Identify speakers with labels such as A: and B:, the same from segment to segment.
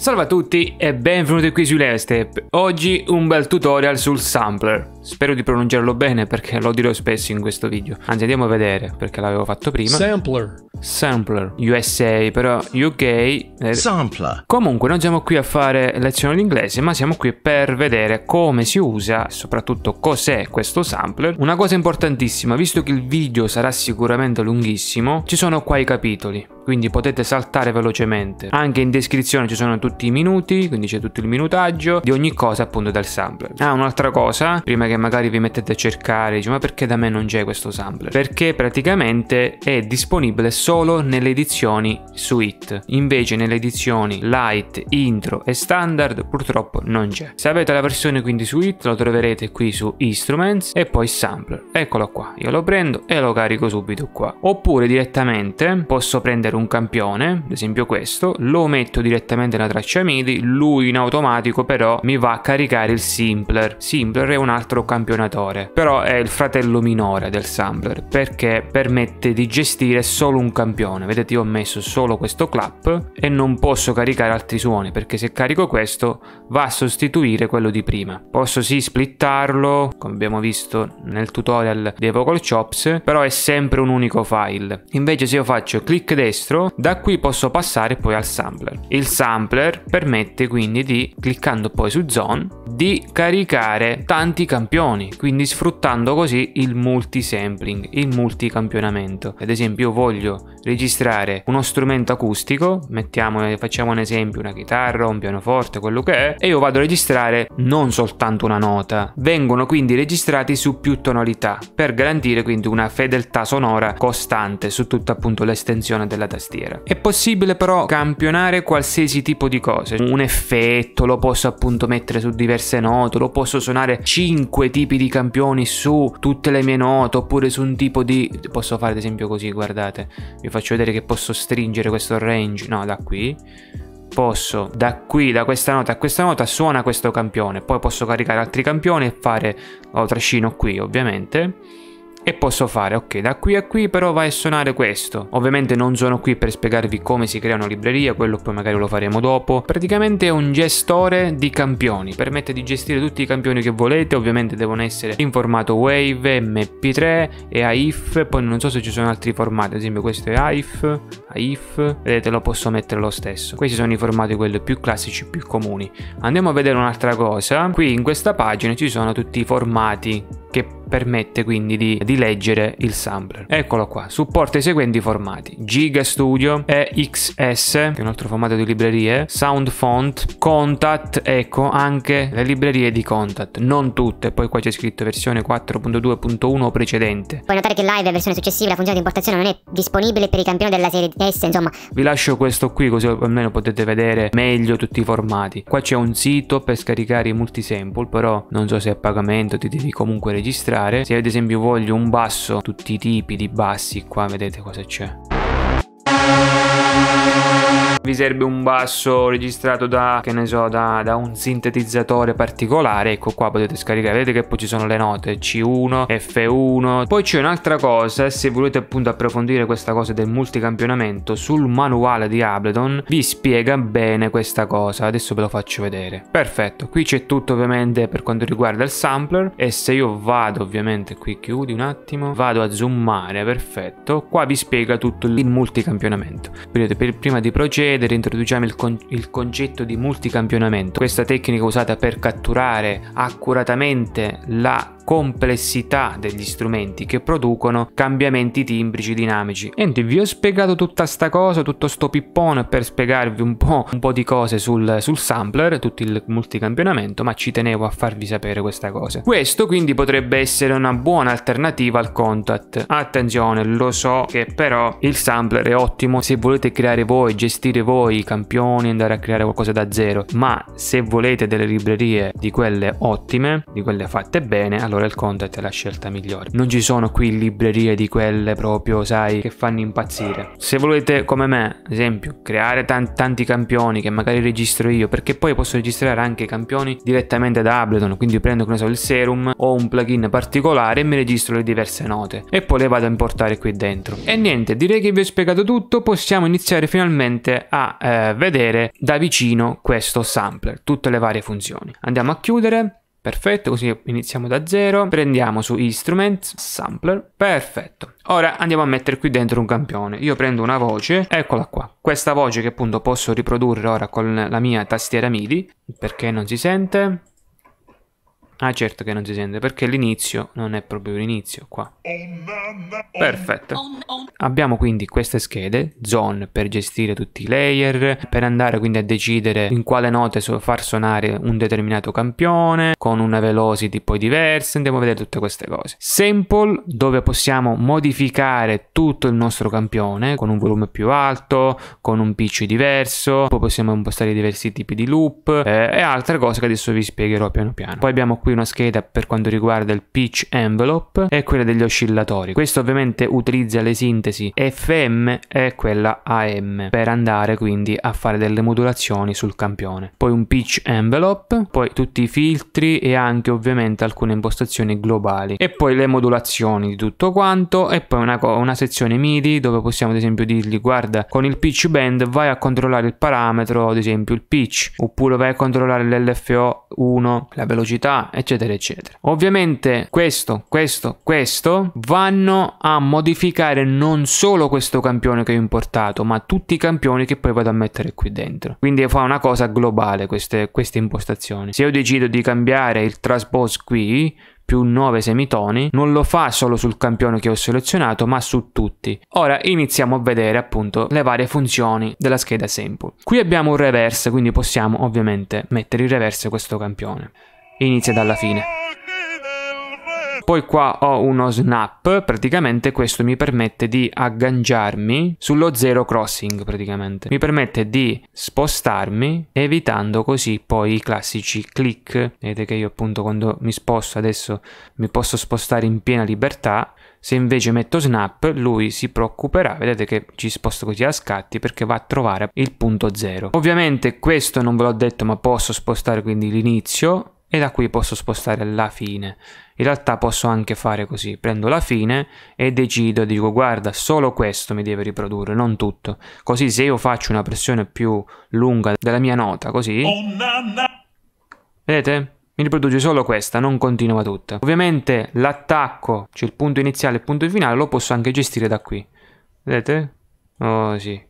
A: Salve a tutti e benvenuti qui su Levestep. Oggi un bel tutorial sul sampler. Spero di pronunciarlo bene perché lo dirò spesso in questo video. Anzi, andiamo a vedere perché l'avevo fatto prima. Sampler. Sampler. USA, però UK. Eh, sampler. Comunque, non siamo qui a fare lezioni lezione inglese, ma siamo qui per vedere come si usa, soprattutto cos'è questo sampler. Una cosa importantissima, visto che il video sarà sicuramente lunghissimo, ci sono qua i capitoli quindi potete saltare velocemente. Anche in descrizione ci sono tutti i minuti, quindi c'è tutto il minutaggio di ogni cosa appunto del sampler. Ah, un'altra cosa, prima che magari vi mettete a cercare, dice ma perché da me non c'è questo sampler? Perché praticamente è disponibile solo nelle edizioni suite, invece nelle edizioni light, intro e standard purtroppo non c'è. Se avete la versione quindi suite lo troverete qui su instruments e poi sampler, eccolo qua, io lo prendo e lo carico subito qua. Oppure direttamente posso prendere un campione, ad esempio questo, lo metto direttamente nella traccia MIDI, lui in automatico però mi va a caricare il simpler. Simpler è un altro centrocampionatore, però è il fratello minore del sampler perché permette di gestire solo un campione. Vedete io ho messo solo questo clap e non posso caricare altri suoni perché se carico questo va a sostituire quello di prima. Posso sì splittarlo, come abbiamo visto nel tutorial dei vocal chops, però è sempre un unico file. Invece se io faccio clic destro, da qui posso passare poi al sampler. Il sampler permette quindi di, cliccando poi su zone, di caricare tanti campioni campioni, quindi sfruttando così il multisampling, il multicampionamento. Ad esempio io voglio registrare uno strumento acustico, mettiamo, facciamo un esempio, una chitarra, un pianoforte, quello che è, e io vado a registrare non soltanto una nota, vengono quindi registrati su più tonalità, per garantire quindi una fedeltà sonora costante su tutta appunto l'estensione della tastiera. È possibile però campionare qualsiasi tipo di cose, un effetto lo posso appunto mettere su diverse note, lo posso suonare 5 5 tipi di campioni su tutte le mie note oppure su un tipo di... Posso fare ad esempio così, guardate. Vi faccio vedere che posso stringere questo range, no, da qui. Posso, da qui, da questa nota a questa nota, suona questo campione. Poi posso caricare altri campioni e fare... Lo oh, trascino qui, ovviamente e posso fare ok da qui a qui però vai a suonare questo ovviamente non sono qui per spiegarvi come si crea una libreria quello poi magari lo faremo dopo praticamente è un gestore di campioni permette di gestire tutti i campioni che volete ovviamente devono essere in formato wave mp3 e AIF poi non so se ci sono altri formati ad esempio questo è AIF AIF vedete lo posso mettere lo stesso questi sono i formati quelli più classici più comuni andiamo a vedere un'altra cosa qui in questa pagina ci sono tutti i formati che permette quindi di, di, leggere il sampler. Eccolo qua, supporta i seguenti formati, Giga Studio, EXS, che è un altro formato di librerie, Sound Font, Contact, ecco anche le librerie di Contact, non tutte, poi qua c'è scritto versione 4.2.1 precedente. Puoi notare che live è versione successiva, la funzione di importazione non è disponibile per i campioni della serie S, eh, insomma. Vi lascio questo qui così almeno potete vedere meglio tutti i formati. Qua c'è un sito per scaricare i multisample, però non so se è a pagamento, ti devi comunque registrare registrare. Se ad esempio voglio un basso, tutti i tipi di bassi, qua vedete cosa c'è vi serve un basso registrato da, che ne so, da, da un sintetizzatore particolare, ecco qua potete scaricare, vedete che poi ci sono le note C1, F1, poi c'è un'altra cosa, se volete appunto approfondire questa cosa del multicampionamento, sul manuale di Ableton vi spiega bene questa cosa, adesso ve lo faccio vedere. Perfetto, qui c'è tutto ovviamente per quanto riguarda il sampler e se io vado ovviamente qui chiudi un attimo, vado a zoomare, perfetto, qua vi spiega tutto il multicampionamento. Vedete, per, prima di procedere procedere introduciamo il, con il concetto di multicampionamento, questa tecnica usata per catturare accuratamente la complessità degli strumenti che producono cambiamenti timbrici dinamici. Niente, vi ho spiegato tutta sta cosa, tutto sto pippone per spiegarvi un po', un po di cose sul, sul sampler, tutto il multicampionamento, ma ci tenevo a farvi sapere questa cosa. Questo quindi potrebbe essere una buona alternativa al contact. Attenzione, lo so che però il sampler è ottimo se volete creare voi, gestire voi i campioni, andare a creare qualcosa da zero, ma se volete delle librerie di quelle ottime, di quelle fatte bene, allora l'imprenditore del content è la scelta migliore. Non ci sono qui librerie di quelle proprio, sai, che fanno impazzire. Se volete, come me, ad esempio, creare tanti, tanti campioni che magari registro io, perché poi posso registrare anche i campioni direttamente da Ableton, quindi prendo, come so, il serum o un plugin particolare e mi registro le diverse note e poi le vado a importare qui dentro. E niente, direi che vi ho spiegato tutto, possiamo iniziare finalmente a eh, vedere da vicino questo sampler, tutte le varie funzioni. Andiamo a chiudere Perfetto, così iniziamo da zero. Prendiamo su Instrument, Sampler. Perfetto. Ora andiamo a mettere qui dentro un campione. Io prendo una voce, eccola qua. Questa voce che appunto posso riprodurre ora con la mia tastiera MIDI, perché non si sente. Ah certo che non si sente perché l'inizio non è proprio l'inizio qua. Perfetto. Abbiamo quindi queste schede, zone per gestire tutti i layer, per andare quindi a decidere in quale note far suonare un determinato campione, con una velocity poi diversa, andiamo a vedere tutte queste cose. Sample dove possiamo modificare tutto il nostro campione con un volume più alto, con un pitch diverso, poi possiamo impostare diversi tipi di loop eh, e altre cose che adesso vi spiegherò piano piano. Poi abbiamo qui qui una scheda per quanto riguarda il pitch envelope e quella degli oscillatori. Questo ovviamente utilizza le sintesi FM e quella AM per andare quindi a fare delle modulazioni sul campione. Poi un pitch envelope, poi tutti i filtri e anche ovviamente alcune impostazioni globali e poi le modulazioni di tutto quanto e poi una, una sezione MIDI dove possiamo ad esempio dirgli guarda con il pitch band vai a controllare il parametro ad esempio il pitch oppure vai a controllare l'LFO 1 la velocità eccetera, eccetera. Ovviamente questo, questo, questo vanno a modificare non solo questo campione che ho importato, ma tutti i campioni che poi vado a mettere qui dentro. Quindi fa una cosa globale queste, queste impostazioni. Se io decido di cambiare il transpose qui, più 9 semitoni non lo fa solo sul campione che ho selezionato ma su tutti. Ora iniziamo a vedere appunto le varie funzioni della scheda sample. Qui abbiamo un reverse quindi possiamo ovviamente mettere in reverse questo campione inizia dalla fine. Poi qua ho uno snap, praticamente questo mi permette di agganciarmi sullo zero crossing praticamente. Mi permette di spostarmi evitando così poi i classici click. Vedete che io appunto quando mi sposto adesso mi posso spostare in piena libertà. Se invece metto snap, lui si preoccuperà, vedete che ci sposto così a scatti perché va a trovare il punto zero. Ovviamente questo non ve l'ho detto ma posso spostare quindi l'inizio e da qui posso spostare la fine. In realtà posso anche fare così, prendo la fine e decido, dico guarda solo questo mi deve riprodurre, non tutto. Così se io faccio una pressione più lunga della mia nota, così... Oh, vedete? Mi riproduce solo questa, non continua tutta. Ovviamente l'attacco, cioè il punto iniziale e il punto finale, lo posso anche gestire da qui. Vedete? Oh sì.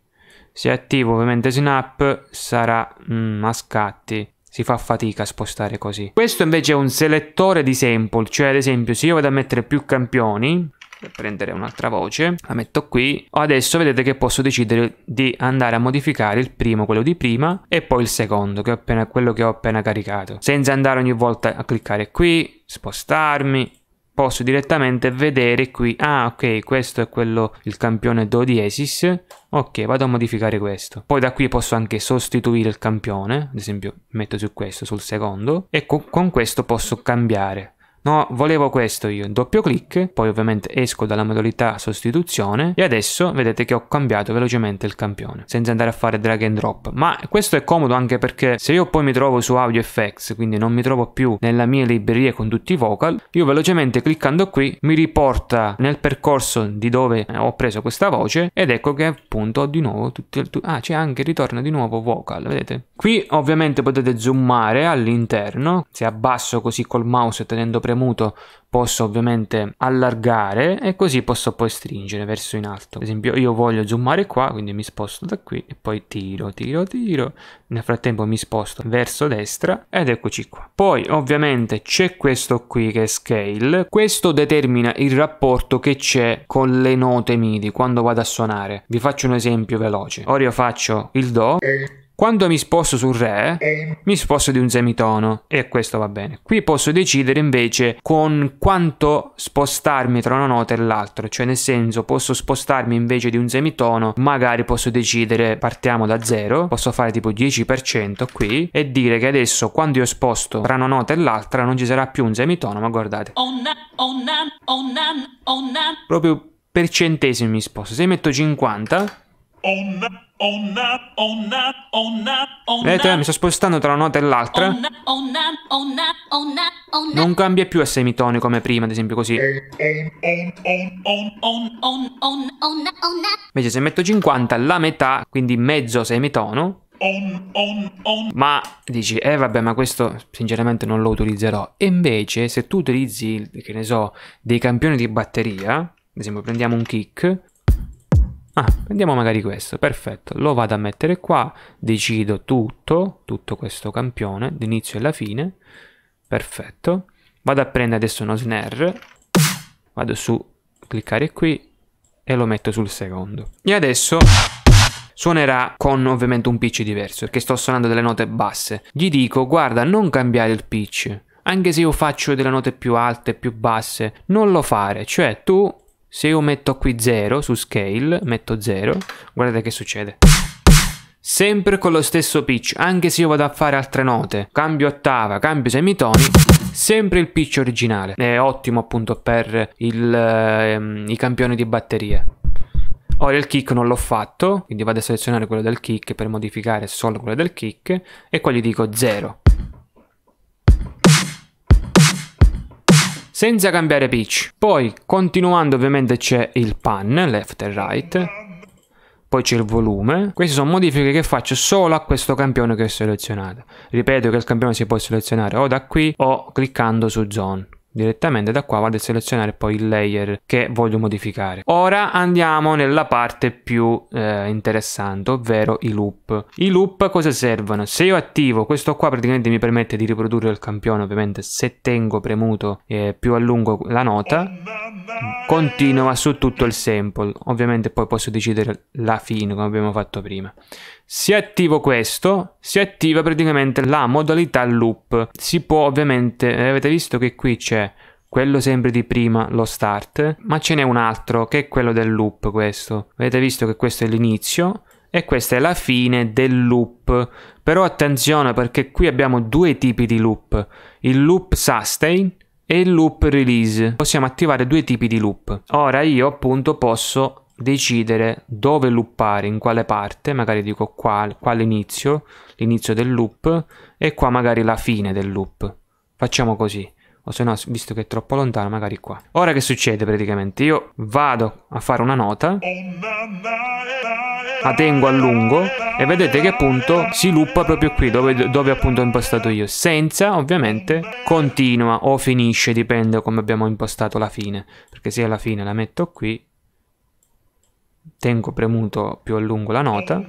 A: Se attivo ovviamente snap sarà mm, a scatti si fa fatica a spostare così. Questo invece è un selettore di sample, cioè ad esempio se io vado a mettere più campioni, per prendere un'altra voce, la metto qui, adesso vedete che posso decidere di andare a modificare il primo, quello di prima, e poi il secondo, che è appena, quello che ho appena caricato, senza andare ogni volta a cliccare qui, spostarmi, posso direttamente vedere qui, ah ok questo è quello, il campione do diesis, ok vado a modificare questo. Poi da qui posso anche sostituire il campione, ad esempio metto su questo, sul secondo, e con questo posso cambiare. No, volevo questo io, doppio clic, poi ovviamente esco dalla modalità sostituzione e adesso vedete che ho cambiato velocemente il campione, senza andare a fare drag and drop. Ma questo è comodo anche perché se io poi mi trovo su Audio FX, quindi non mi trovo più nella mia libreria con tutti i vocal, io velocemente cliccando qui mi riporta nel percorso di dove ho preso questa voce ed ecco che appunto ho di nuovo tutti... Tu ah, c'è anche, ritorna di nuovo vocal, vedete? Qui ovviamente potete zoomare all'interno, se abbasso così col mouse tenendo premuto premuto posso ovviamente allargare e così posso poi stringere verso in alto. Ad esempio io voglio zoomare qua, quindi mi sposto da qui e poi tiro, tiro, tiro. Nel frattempo mi sposto verso destra ed eccoci qua. Poi ovviamente c'è questo qui che è scale. Questo determina il rapporto che c'è con le note MIDI quando vado a suonare. Vi faccio un esempio veloce. Ora io faccio il Do. Eh quando mi sposto sul re, eh. mi sposto di un semitono e questo va bene. Qui posso decidere invece con quanto spostarmi tra una nota e l'altra, cioè nel senso posso spostarmi invece di un semitono, magari posso decidere partiamo da zero, posso fare tipo 10% qui e dire che adesso quando io sposto tra una nota e l'altra non ci sarà più un semitono, ma guardate. Oh, oh, oh, Proprio per centesimi mi sposto. Se metto 50 Vedete, eh, mi sto spostando tra una nota e l'altra. Non cambia più a semitoni come prima, ad esempio così. Invece se metto 50, la metà, quindi mezzo semitono. Ma dici, eh vabbè, ma questo sinceramente non lo utilizzerò. E invece, se tu utilizzi, che ne so, dei campioni di batteria, ad esempio prendiamo un kick, Ah, prendiamo magari questo, perfetto, lo vado a mettere qua, decido tutto, tutto questo campione, d'inizio alla fine, perfetto, vado a prendere adesso uno snare, vado su, cliccare qui e lo metto sul secondo. E adesso suonerà con ovviamente un pitch diverso, perché sto suonando delle note basse. Gli dico, guarda, non cambiare il pitch, anche se io faccio delle note più alte, più basse, non lo fare, cioè tu se io metto qui 0 su scale, metto 0, guardate che succede. Sempre con lo stesso pitch, anche se io vado a fare altre note, cambio ottava, cambio semitoni, sempre il pitch originale. È ottimo appunto per il, ehm, i campioni di batteria. Ora il kick non l'ho fatto, quindi vado a selezionare quello del kick per modificare solo quello del kick e qua gli dico 0. senza cambiare pitch. Poi, continuando ovviamente c'è il pan, left e right. Poi c'è il volume. Queste sono modifiche che faccio solo a questo campione che ho selezionato. Ripeto che il campione si può selezionare o da qui o cliccando su zone direttamente da qua vado a selezionare poi il layer che voglio modificare ora andiamo nella parte più eh, interessante ovvero i loop i loop cosa servono se io attivo questo qua praticamente mi permette di riprodurre il campione ovviamente se tengo premuto eh, più a lungo la nota continua su tutto il sample ovviamente poi posso decidere la fine come abbiamo fatto prima se attivo questo, si attiva praticamente la modalità loop. Si può ovviamente, eh, avete visto che qui c'è quello sempre di prima, lo start, ma ce n'è un altro che è quello del loop questo. Avete visto che questo è l'inizio e questa è la fine del loop. Però attenzione perché qui abbiamo due tipi di loop, il loop sustain e il loop release. Possiamo attivare due tipi di loop. Ora io appunto posso decidere dove loopare, in quale parte, magari dico qua, qua l'inizio, l'inizio del loop e qua magari la fine del loop. Facciamo così, o se no, visto che è troppo lontano, magari qua. Ora che succede praticamente? Io vado a fare una nota, la tengo a lungo e vedete che appunto si loopa proprio qui, dove, dove appunto ho impostato io, senza ovviamente continua o finisce, dipende come abbiamo impostato la fine, perché se alla fine la metto qui tengo premuto più a lungo la nota,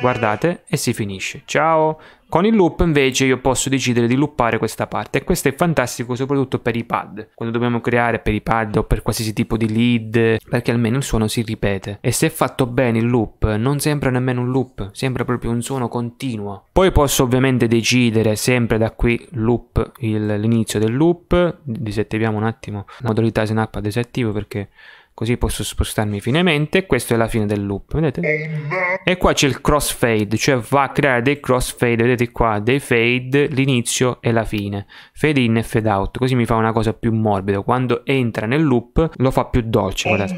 A: guardate e si finisce. Ciao! Con il loop invece io posso decidere di loopare questa parte e questo è fantastico soprattutto per i pad, quando dobbiamo creare per i pad o per qualsiasi tipo di lead, perché almeno il suono si ripete e se è fatto bene il loop non sembra nemmeno un loop, sembra proprio un suono continuo. Poi posso ovviamente decidere sempre da qui loop l'inizio del loop, disattiviamo un attimo la modalità snap a disattivo perché Così posso spostarmi finemente. Questa è la fine del loop, vedete? E qua c'è il crossfade, cioè va a creare dei crossfade, vedete qua, dei fade, l'inizio e la fine. Fade in e fade out, così mi fa una cosa più morbida. Quando entra nel loop lo fa più dolce, guardate.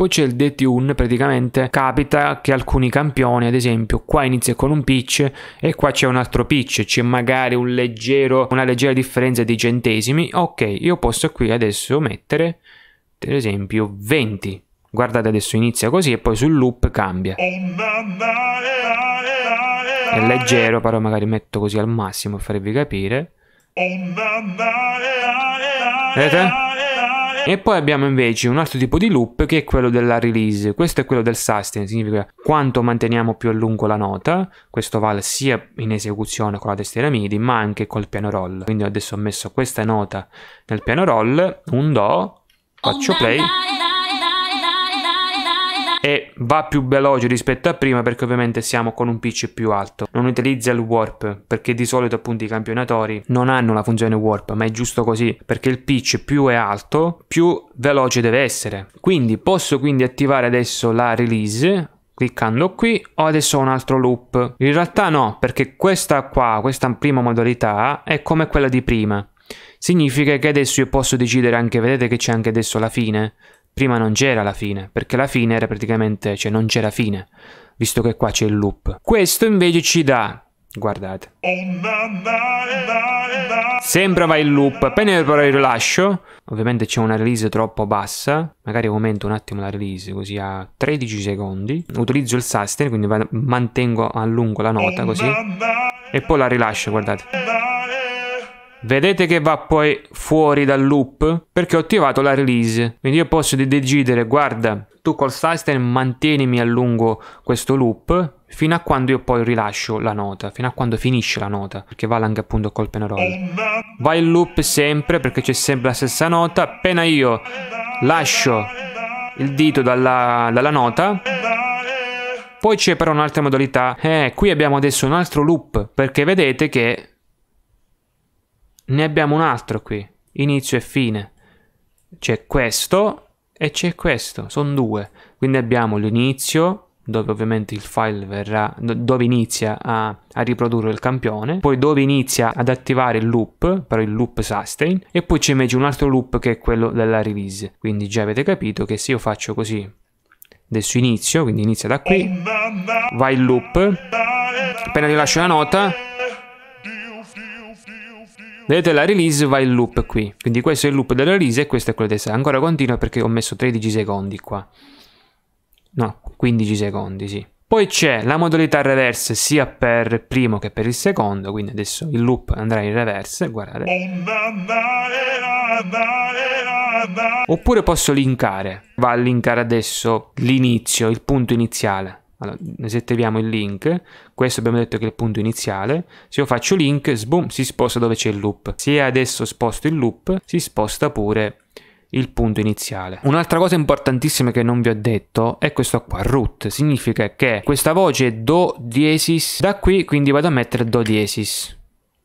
A: Poi c'è il detune, praticamente capita che alcuni campioni, ad esempio, qua inizia con un pitch e qua c'è un altro pitch, c'è magari un leggero, una leggera differenza di centesimi. Ok, io posso qui adesso mettere, per esempio, 20. Guardate adesso inizia così e poi sul loop cambia. È leggero, però magari metto così al massimo per farvi capire. Vedete? E poi abbiamo invece un altro tipo di loop che è quello della release. Questo è quello del sustain, significa quanto manteniamo più a lungo la nota. Questo vale sia in esecuzione con la tastiera MIDI, ma anche col piano roll. Quindi adesso ho messo questa nota nel piano roll, un Do, faccio oh, play e va più veloce rispetto a prima perché ovviamente siamo con un pitch più alto. Non utilizza il warp perché di solito appunto i campionatori non hanno la funzione warp, ma è giusto così perché il pitch più è alto, più veloce deve essere. Quindi posso quindi attivare adesso la release cliccando qui ho adesso un altro loop. In realtà no, perché questa qua, questa prima modalità è come quella di prima. Significa che adesso io posso decidere anche, vedete che c'è anche adesso la fine, prima non c'era la fine, perché la fine era praticamente, cioè non c'era fine, visto che qua c'è il loop. Questo invece ci dà, guardate, sempre va il loop, appena però rilascio, ovviamente c'è una release troppo bassa, magari aumento un attimo la release così a 13 secondi, utilizzo il sustain, quindi mantengo a lungo la nota così, e poi la rilascio, guardate. Vedete che va poi fuori dal loop? Perché ho attivato la release. Quindi io posso decidere, guarda, tu col system mantienimi a lungo questo loop fino a quando io poi rilascio la nota, fino a quando finisce la nota, perché vale anche appunto col penarolo. Va in loop sempre perché c'è sempre la stessa nota, appena io lascio il dito dalla, dalla nota, poi c'è però un'altra modalità. Eh, qui abbiamo adesso un altro loop, perché vedete che ne abbiamo un altro qui, inizio e fine. C'è questo e c'è questo, sono due. Quindi abbiamo l'inizio, dove ovviamente il file verrà, dove inizia a, a, riprodurre il campione, poi dove inizia ad attivare il loop, però il loop sustain, e poi c'è invece un altro loop che è quello della release. Quindi già avete capito che se io faccio così adesso inizio, quindi inizia da qui, oh, va in loop, appena rilascio la nota Vedete la release va in loop qui, quindi questo è il loop della release e questo è quello del set. Ancora continua perché ho messo 13 secondi qua. No, 15 secondi, sì. Poi c'è la modalità reverse sia per il primo che per il secondo, quindi adesso il loop andrà in reverse, guardate. Oppure posso linkare, va a linkare adesso l'inizio, il punto iniziale. Allora, noi il link, questo abbiamo detto che è il punto iniziale, se io faccio link, boom, si sposta dove c'è il loop. Se adesso sposto il loop, si sposta pure il punto iniziale. Un'altra cosa importantissima che non vi ho detto è questo qua, root, significa che questa voce è do diesis, da qui quindi vado a mettere do diesis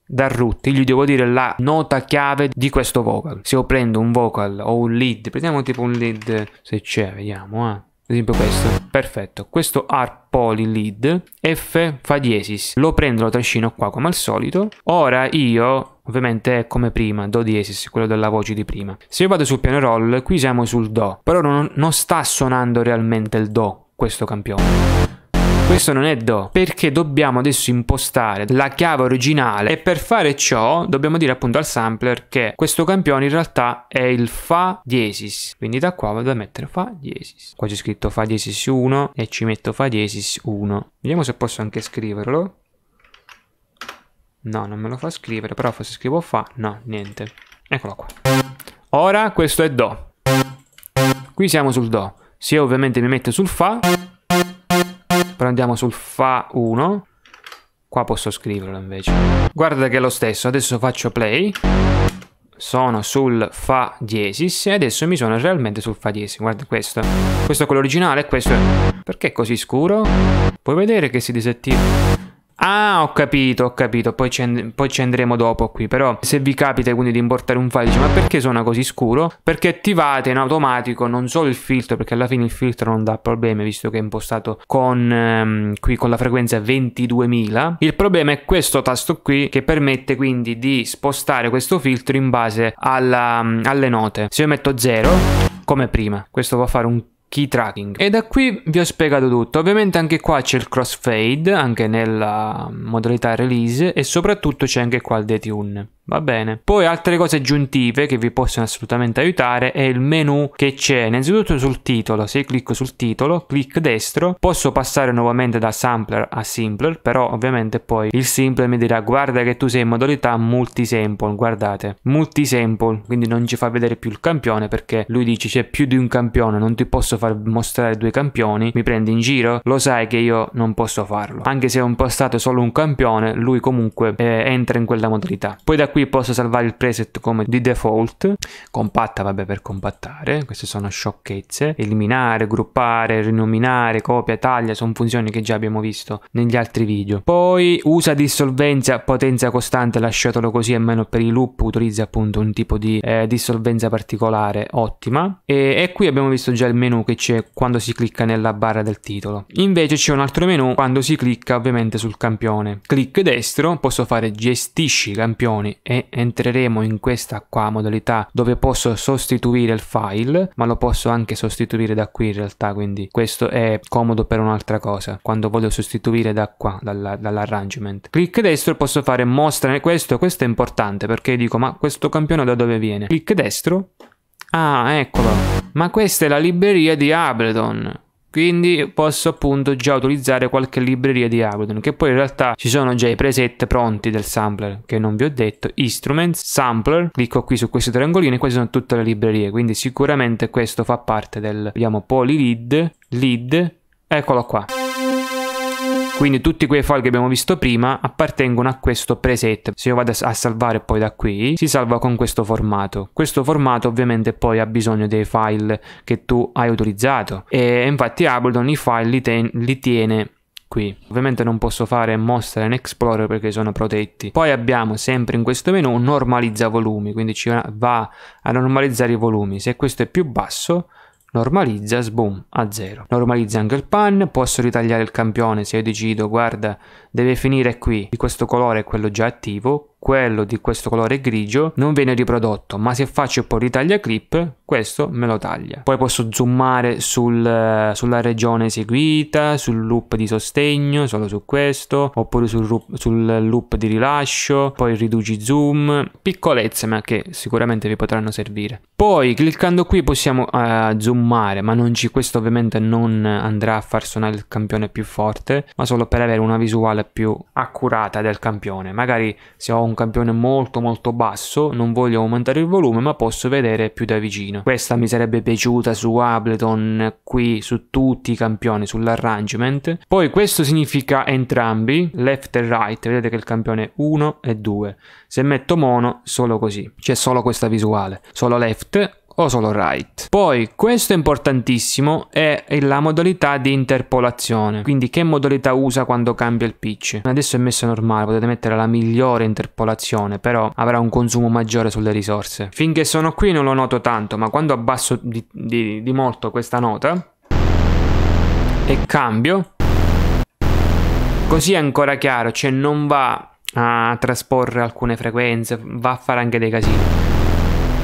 A: dal root io gli devo dire la nota chiave di questo vocal se io prendo un vocal o un lead prendiamo tipo un lead se c'è vediamo eh ad esempio questo, perfetto, questo ARP poly lead, F fa diesis, lo prendo, lo trascino qua come al solito, ora io, ovviamente è come prima, do diesis, quello della voce di prima, se io vado sul piano roll, qui siamo sul do, però non, non sta suonando realmente il do, questo campione. Questo non è do, perché dobbiamo adesso impostare la chiave originale e per fare ciò dobbiamo dire appunto al sampler che questo campione in realtà è il fa diesis. Quindi da qua vado a mettere fa diesis. Qua c'è scritto fa diesis 1 e ci metto fa diesis 1. Vediamo se posso anche scriverlo. No, non me lo fa scrivere, però se scrivo fa, no, niente. Eccolo qua. Ora questo è do. Qui siamo sul do. Se ovviamente mi metto sul fa però andiamo sul fa 1. Qua posso scriverlo invece. Guarda che è lo stesso, adesso faccio play. Sono sul fa diesis e adesso mi sono realmente sul fa diesis. Guarda questo. Questo è quello originale e questo è... Perché è così scuro? Puoi vedere che si disattiva. Ah, ho capito, ho capito. Poi ci, poi ci, andremo dopo qui. Però se vi capita quindi di importare un file, dice, ma perché suona così scuro? Perché attivate in automatico non solo il filtro, perché alla fine il filtro non dà problemi, visto che è impostato con, ehm, qui con la frequenza 22.000. Il problema è questo tasto qui che permette quindi di spostare questo filtro in base alla, alle note. Se io metto 0, come prima, questo va a fare un key tracking. E da qui vi ho spiegato tutto. Ovviamente anche qua c'è il crossfade, anche nella modalità release e soprattutto c'è anche qua il detune. Va bene. Poi altre cose aggiuntive che vi possono assolutamente aiutare è il menu che c'è innanzitutto sul titolo. Se clicco sul titolo, clic destro, posso passare nuovamente da sampler a simpler, però ovviamente poi il simpler mi dirà guarda che tu sei in modalità multisample, guardate, multisample, quindi non ci fa vedere più il campione perché lui dice c'è più di un campione, non ti posso far mostrare due campioni, mi prendi in giro? Lo sai che io non posso farlo. Anche se ho impostato solo un campione, lui comunque eh, entra in quella modalità. Poi da qui posso salvare il preset come di default, compatta vabbè per compattare, queste sono sciocchezze, eliminare, gruppare, rinominare, copia, taglia, sono funzioni che già abbiamo visto negli altri video. Poi usa dissolvenza, potenza costante, lasciatelo così almeno per i loop, utilizza appunto un tipo di eh, dissolvenza particolare, ottima. E, e qui abbiamo visto già il menu che c'è quando si clicca nella barra del titolo. Invece c'è un altro menu quando si clicca ovviamente sul campione. Clic destro posso fare gestisci campioni e entreremo in questa qua modalità dove posso sostituire il file ma lo posso anche sostituire da qui in realtà quindi questo è comodo per un'altra cosa quando voglio sostituire da qua dall'arrangement clic destro posso fare mostra eh, questo questo è importante perché dico ma questo campione da dove viene clic destro ah eccolo ma questa è la libreria di Ableton quindi posso appunto già utilizzare qualche libreria di Ableton che poi in realtà ci sono già i preset pronti del sampler che non vi ho detto instruments sampler clicco qui su questi triangolini e queste sono tutte le librerie quindi sicuramente questo fa parte del vediamo poly lead lead eccolo qua quindi tutti quei file che abbiamo visto prima appartengono a questo preset. Se io vado a salvare poi da qui, si salva con questo formato. Questo formato ovviamente poi ha bisogno dei file che tu hai utilizzato. E infatti Ableton i file li, ten- li tiene Qui. Ovviamente non posso fare Mostra in Explorer perché sono protetti. Poi abbiamo sempre in questo menu normalizza volumi, quindi ci va a normalizzare i volumi. Se questo è più basso normalizza, sboom, a zero. Normalizza anche il pan, posso ritagliare il campione se io decido, guarda, deve finire qui, di questo colore è quello già attivo, quello di questo colore grigio non viene riprodotto ma se faccio poi ritaglia clip questo me lo taglia poi posso zoomare sul, eh, sulla regione eseguita sul loop di sostegno solo su questo oppure sul, sul loop di rilascio poi riduci zoom piccolezze ma che sicuramente vi potranno servire poi cliccando qui possiamo uh, zoomare ma non ci, questo ovviamente non andrà a far suonare il campione più forte ma solo per avere una visuale più accurata del campione magari se ho un un campione molto molto basso, non voglio aumentare il volume ma posso vedere più da vicino. Questa mi sarebbe piaciuta su Ableton, qui su tutti i campioni, sull'arrangement. Poi questo significa entrambi, left e right, vedete che il campione 1 e 2. Se metto mono, solo così, c'è solo questa visuale, solo left o solo write. Poi, questo è importantissimo, è la modalità di interpolazione, quindi che modalità usa quando cambia il pitch. Adesso è messo normale, potete mettere la migliore interpolazione, però avrà un consumo maggiore sulle risorse. Finché sono qui non lo noto tanto, ma quando abbasso di, di, di molto questa nota e cambio, così è ancora chiaro, cioè non va a trasporre alcune frequenze, va a fare anche dei casini.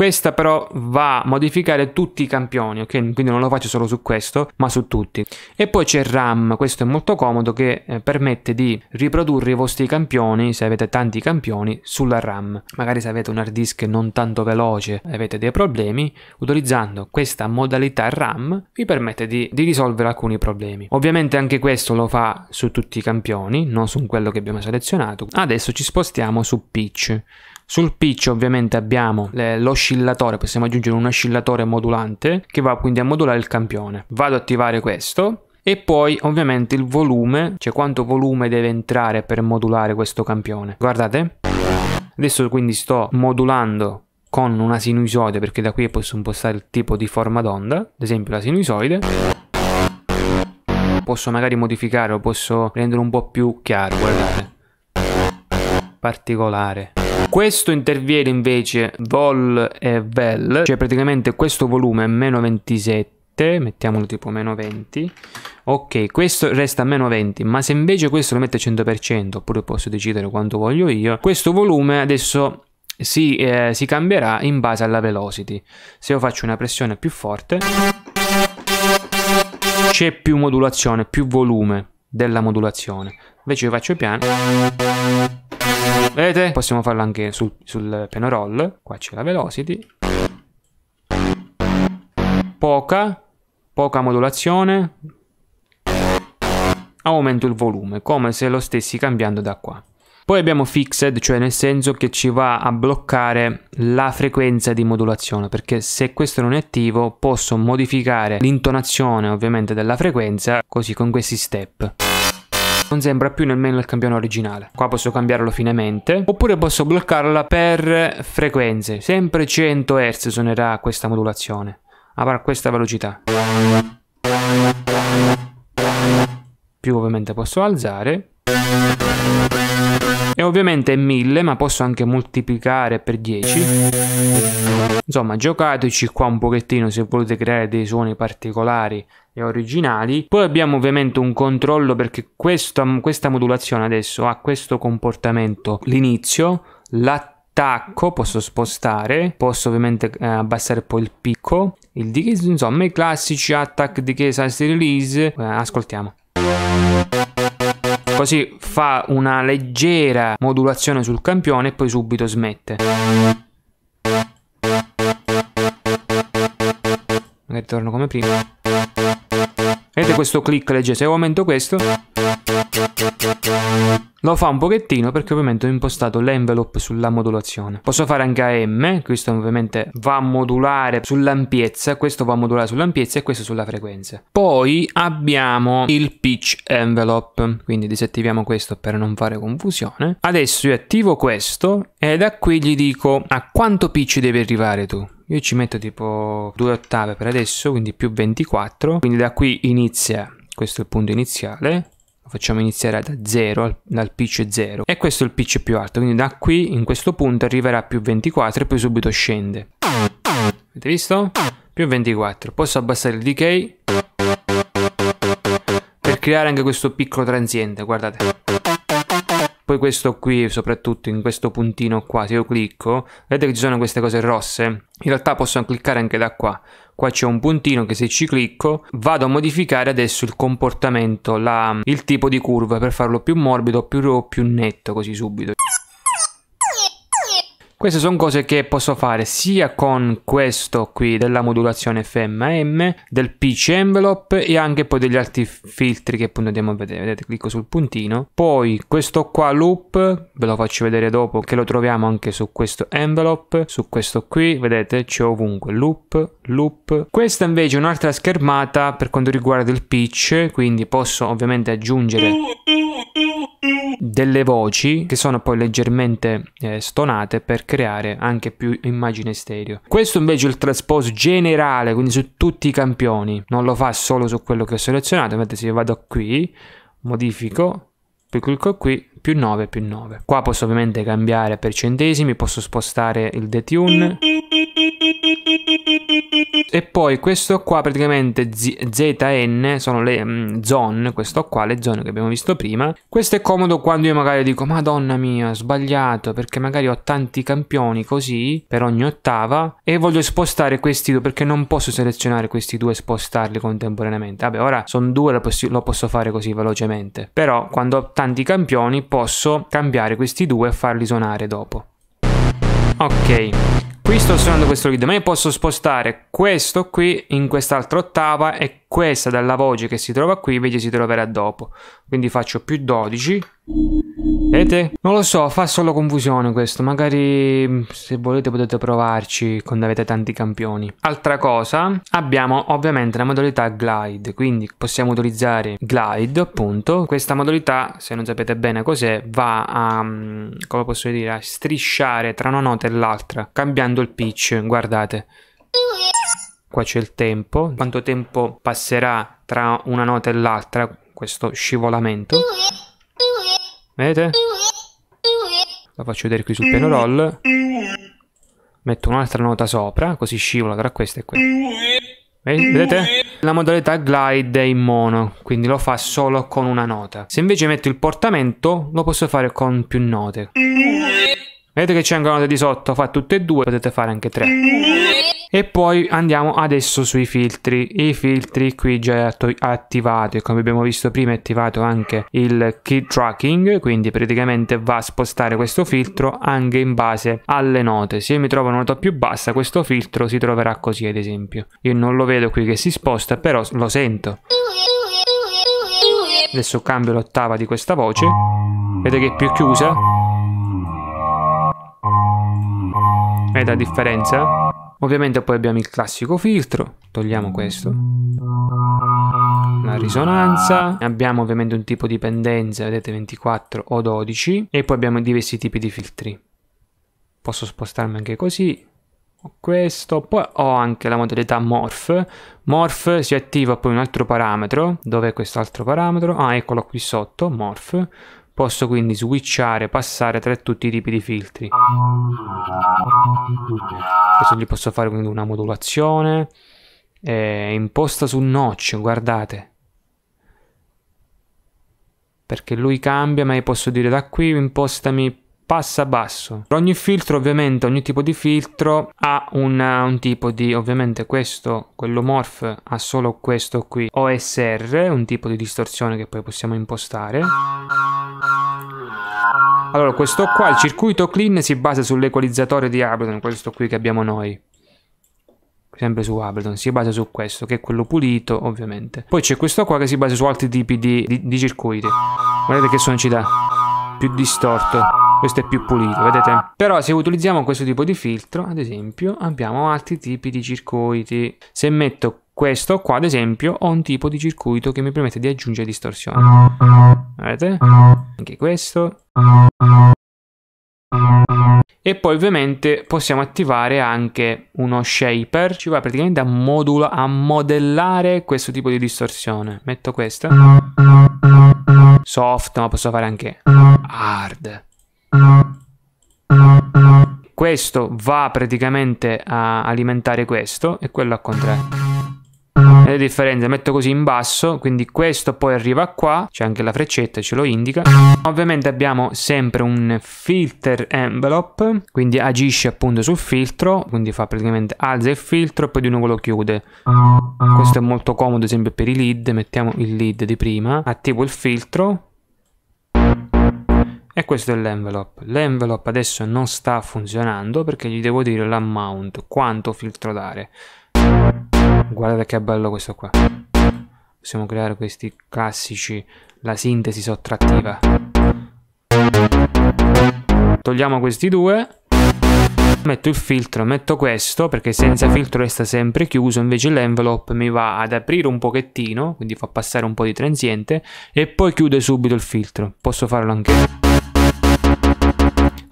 A: Questa però va a modificare tutti i campioni, ok? Quindi non lo faccio solo su questo, ma su tutti. E poi c'è il RAM, questo è molto comodo che eh, permette di riprodurre i vostri campioni, se avete tanti campioni, sulla RAM. Magari se avete un hard disk non tanto veloce avete dei problemi, utilizzando questa modalità RAM vi permette di, di risolvere alcuni problemi. Ovviamente anche questo lo fa su tutti i campioni, non su quello che abbiamo selezionato. Adesso ci spostiamo su Pitch. Sul pitch ovviamente abbiamo l'oscillatore, possiamo aggiungere un oscillatore modulante che va quindi a modulare il campione. Vado ad attivare questo e poi ovviamente il volume, cioè quanto volume deve entrare per modulare questo campione. Guardate, adesso quindi sto modulando con una sinusoide perché da qui posso impostare il tipo di forma d'onda, ad esempio la sinusoide. Posso magari modificare o posso rendere un po' più chiaro, guardate. Particolare. Questo interviene invece vol e vel, cioè praticamente questo volume è meno 27 mettiamolo tipo meno 20 ok questo resta meno 20 ma se invece questo lo metto al 100% oppure posso decidere quanto voglio io questo volume adesso si, eh, si cambierà in base alla velocity se io faccio una pressione più forte c'è più modulazione più volume della modulazione invece io faccio piano Vedete? Possiamo farla anche sul, sul piano roll. Qua c'è la velocity. Poca, poca modulazione. Aumento il volume, come se lo stessi cambiando da qua. Poi abbiamo fixed, cioè nel senso che ci va a bloccare la frequenza di modulazione, perché se questo non è attivo posso modificare l'intonazione ovviamente della frequenza, così con questi step non sembra più nemmeno il campione originale. Qua posso cambiarlo finemente, oppure posso bloccarla per frequenze, sempre 100 Hz suonerà questa modulazione, avrà ah, questa velocità. Più ovviamente posso alzare. E ovviamente è 1000, ma posso anche moltiplicare per 10. Insomma, giocateci qua un pochettino se volete creare dei suoni particolari e originali. Poi abbiamo ovviamente un controllo perché questa, questa modulazione adesso ha questo comportamento. L'inizio, l'attacco, posso spostare, posso ovviamente eh, abbassare poi il picco, il decay, insomma i classici attack, decay, size, release. Eh, ascoltiamo così fa una leggera modulazione sul campione e poi subito smette. Magari torno come prima. Sentite questo click leggero, se aumento questo lo fa un pochettino perché ovviamente ho impostato l'envelope sulla modulazione. Posso fare anche AM, questo ovviamente va a modulare sull'ampiezza, questo va a modulare sull'ampiezza e questo sulla frequenza. Poi abbiamo il pitch envelope, quindi disattiviamo questo per non fare confusione. Adesso io attivo questo e da qui gli dico a quanto pitch devi arrivare tu. Io ci metto tipo 2 ottave per adesso, quindi più 24. Quindi da qui inizia, questo è il punto iniziale. Lo facciamo iniziare da 0, dal pitch 0. E questo è il pitch più alto, quindi da qui in questo punto arriverà più 24 e poi subito scende. Avete visto? Più 24. Posso abbassare il decay per creare anche questo piccolo transiente, guardate. Poi questo qui, soprattutto in questo puntino qua, se io clicco, vedete che ci sono queste cose rosse? In realtà posso cliccare anche da qua. Qua c'è un puntino che se ci clicco vado a modificare adesso il comportamento, la, il tipo di curva per farlo più morbido, più, più netto così subito. Queste sono cose che posso fare sia con questo qui della modulazione FMM, del pitch envelope e anche poi degli altri filtri che appunto andiamo a vedere. Vedete, clicco sul puntino. Poi questo qua loop, ve lo faccio vedere dopo, che lo troviamo anche su questo envelope, su questo qui, vedete, c'è ovunque loop, loop. Questa invece è un'altra schermata per quanto riguarda il pitch, quindi posso ovviamente aggiungere delle voci che sono poi leggermente eh, stonate per creare anche più immagine stereo. Questo invece è il transpose generale, quindi su tutti i campioni, non lo fa solo su quello che ho selezionato, mentre se io vado qui, modifico, poi clicco qui, più 9, più 9. Qua posso ovviamente cambiare per centesimi, posso spostare il detune e poi questo qua praticamente ZN sono le mm, zone, questo qua le zone che abbiamo visto prima. Questo è comodo quando io magari dico madonna mia ho sbagliato perché magari ho tanti campioni così per ogni ottava e voglio spostare questi due perché non posso selezionare questi due e spostarli contemporaneamente. Vabbè ora sono due lo, lo posso fare così velocemente però quando ho tanti campioni posso cambiare questi due e farli suonare dopo. Ok, qui sto suonando questo video, ma io posso spostare questo qui in quest'altra ottava e questa dalla voce che si trova qui invece si troverà dopo. Quindi faccio più 12 Vedete? Mm. Non lo so, fa solo confusione questo. Magari mm, se volete potete provarci quando avete tanti campioni. Altra cosa, abbiamo ovviamente la modalità glide, quindi possiamo utilizzare glide appunto. Questa modalità, se non sapete bene cos'è, va a, mm, come posso dire, a strisciare tra una nota e l'altra, cambiando il pitch, guardate. Qua c'è il tempo, quanto tempo passerà tra una nota e l'altra questo scivolamento. Vedete? La faccio vedere qui sul piano roll. Metto un'altra nota sopra, così scivola tra queste e quelle.
B: Vedete?
A: La modalità glide è in mono, quindi lo fa solo con una nota. Se invece metto il portamento, lo posso fare con più note. Vedete che c'è anche una nota di sotto, fa tutte e due, potete fare anche tre e poi andiamo adesso sui filtri i filtri qui già è attivato e come abbiamo visto prima è attivato anche il key tracking quindi praticamente va a spostare questo filtro anche in base alle note se mi trovo una nota più bassa questo filtro si troverà così ad esempio io non lo vedo qui che si sposta però lo sento adesso cambio l'ottava di questa voce vedete che è più chiusa vedete la differenza Ovviamente poi abbiamo il classico filtro, togliamo questo. La risonanza, abbiamo ovviamente un tipo di pendenza, vedete 24 o 12 e poi abbiamo diversi tipi di filtri. Posso spostarmi anche così, ho questo, poi ho anche la modalità morph. Morph si attiva poi un altro parametro, dov'è altro parametro? Ah, eccolo qui sotto, morph Posso quindi switchare, passare tra tutti i tipi di filtri. Adesso gli posso fare quindi una modulazione. Eh, imposta su notch, guardate. Perché lui cambia, ma io posso dire da qui impostami passa basso. Ogni filtro ovviamente, ogni tipo di filtro ha una, un tipo di, ovviamente questo, quello morph ha solo questo qui, OSR, un tipo di distorsione che poi possiamo impostare. Allora questo qua, il circuito clean si basa sull'equalizzatore di Ableton, questo qui che abbiamo noi sempre su Ableton, si basa su questo, che è quello pulito ovviamente. Poi c'è questo qua che si basa su altri tipi di, di, di circuiti. Guardate che suono ci dà, più distorto questo è più pulito, ah. vedete? Però se utilizziamo questo tipo di filtro, ad esempio, abbiamo altri tipi di circuiti. Se metto questo qua, ad esempio, ho un tipo di circuito che mi permette di aggiungere distorsione. Vedete? Anche questo. E poi ovviamente possiamo attivare anche uno shaper, ci va praticamente a, modula, a modellare questo tipo di distorsione. Metto questo. Soft, ma posso fare anche hard. Questo va praticamente a alimentare questo e quello a contrario. Vedete la differenza? metto così in basso, quindi questo poi arriva qua, c'è anche la freccetta, ce lo indica. Ovviamente abbiamo sempre un filter envelope, quindi agisce appunto sul filtro, quindi fa praticamente alza il filtro e poi di nuovo lo chiude. Questo è molto comodo sempre per i lead, mettiamo il lead di prima, attivo il filtro, e questo è l'envelope l'envelope adesso non sta funzionando perché gli devo dire l'amount quanto filtro dare guardate che bello questo qua possiamo creare questi classici la sintesi sottrattiva togliamo questi due metto il filtro, metto questo perché senza filtro resta sempre chiuso, invece l'envelope mi va ad aprire un pochettino, quindi fa passare un po' di transiente e poi chiude subito il filtro. Posso farlo anche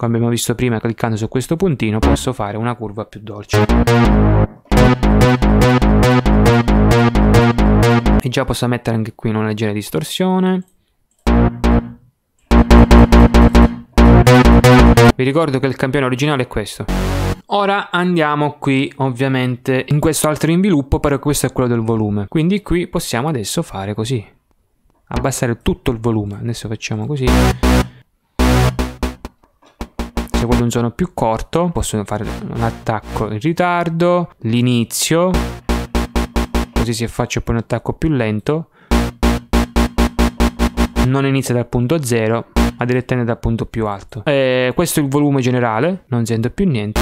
A: come ecco, abbiamo visto prima cliccando su questo puntino posso fare una curva più dolce e già posso mettere anche qui una leggera distorsione vi ricordo che il campione originale è questo Ora andiamo qui ovviamente in questo altro inviluppo però questo è quello del volume quindi qui possiamo adesso fare così abbassare tutto il volume adesso facciamo così se voglio cioè, un giorno più corto, posso fare un attacco in ritardo, l'inizio, così se faccio poi un attacco più lento, non inizia dal punto zero, ma direttamente dal punto più alto. Eh, questo è il volume generale, non sento più niente.